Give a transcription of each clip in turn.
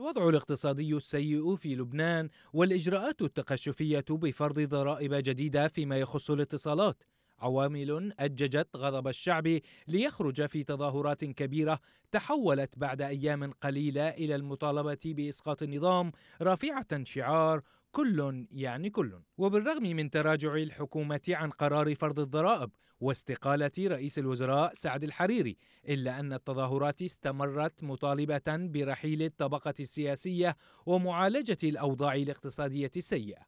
الوضع الاقتصادي السيء في لبنان والإجراءات التقشفية بفرض ضرائب جديدة فيما يخص الاتصالات عوامل أججت غضب الشعب ليخرج في تظاهرات كبيرة تحولت بعد أيام قليلة إلى المطالبة بإسقاط النظام رافعة شعار كل يعني كل وبالرغم من تراجع الحكومة عن قرار فرض الضرائب واستقالة رئيس الوزراء سعد الحريري إلا أن التظاهرات استمرت مطالبة برحيل الطبقة السياسية ومعالجة الأوضاع الاقتصادية السيئة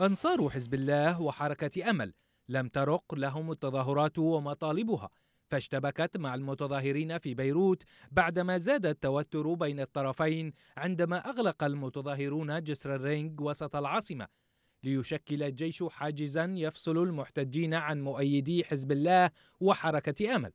أنصار حزب الله وحركة أمل لم ترق لهم التظاهرات ومطالبها فاشتبكت مع المتظاهرين في بيروت بعدما زاد التوتر بين الطرفين عندما أغلق المتظاهرون جسر الرينج وسط العاصمة ليشكل الجيش حاجزا يفصل المحتجين عن مؤيدي حزب الله وحركة أمل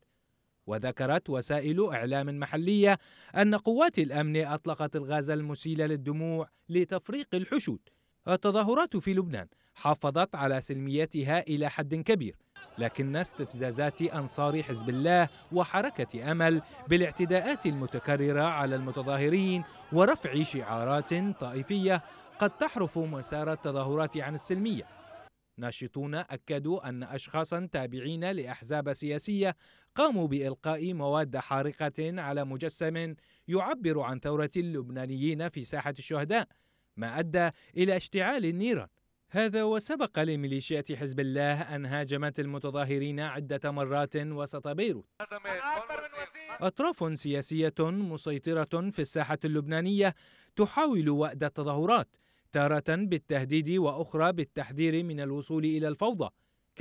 وذكرت وسائل إعلام محلية أن قوات الأمن أطلقت الغاز المسيل للدموع لتفريق الحشود التظاهرات في لبنان حافظت على سلميتها إلى حد كبير لكن استفزازات أنصار حزب الله وحركة أمل بالاعتداءات المتكررة على المتظاهرين ورفع شعارات طائفية قد تحرف مسار التظاهرات عن السلمية ناشطون أكدوا أن أشخاصا تابعين لأحزاب سياسية قاموا بإلقاء مواد حارقة على مجسم يعبر عن ثورة اللبنانيين في ساحة الشهداء ما أدى إلى اشتعال النيران هذا وسبق لميليشيات حزب الله أن هاجمت المتظاهرين عدة مرات وسط بيروت أطراف سياسية مسيطرة في الساحة اللبنانية تحاول وأد التظاهرات تارة بالتهديد وأخرى بالتحذير من الوصول إلى الفوضى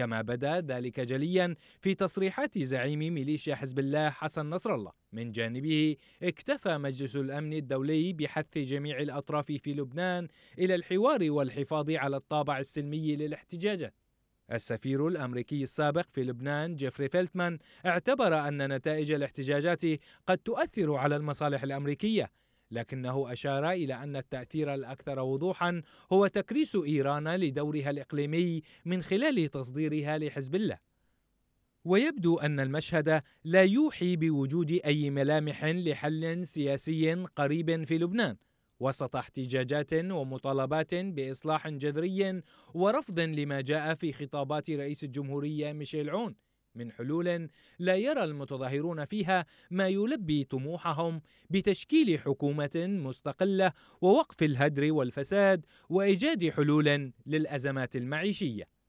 كما بدا ذلك جليا في تصريحات زعيم ميليشيا حزب الله حسن نصر الله من جانبه اكتفى مجلس الامن الدولي بحث جميع الاطراف في لبنان الى الحوار والحفاظ على الطابع السلمي للاحتجاجات السفير الامريكي السابق في لبنان جيفري فيلتمان اعتبر ان نتائج الاحتجاجات قد تؤثر على المصالح الامريكيه لكنه أشار إلى أن التأثير الأكثر وضوحا هو تكريس إيران لدورها الإقليمي من خلال تصديرها لحزب الله ويبدو ان المشهد لا يوحي بوجود اي ملامح لحل سياسي قريب في لبنان وسط احتجاجات ومطالبات باصلاح جذري ورفض لما جاء في خطابات رئيس الجمهوريه ميشيل عون من حلول لا يرى المتظاهرون فيها ما يلبي طموحهم بتشكيل حكومه مستقله ووقف الهدر والفساد وايجاد حلول للازمات المعيشيه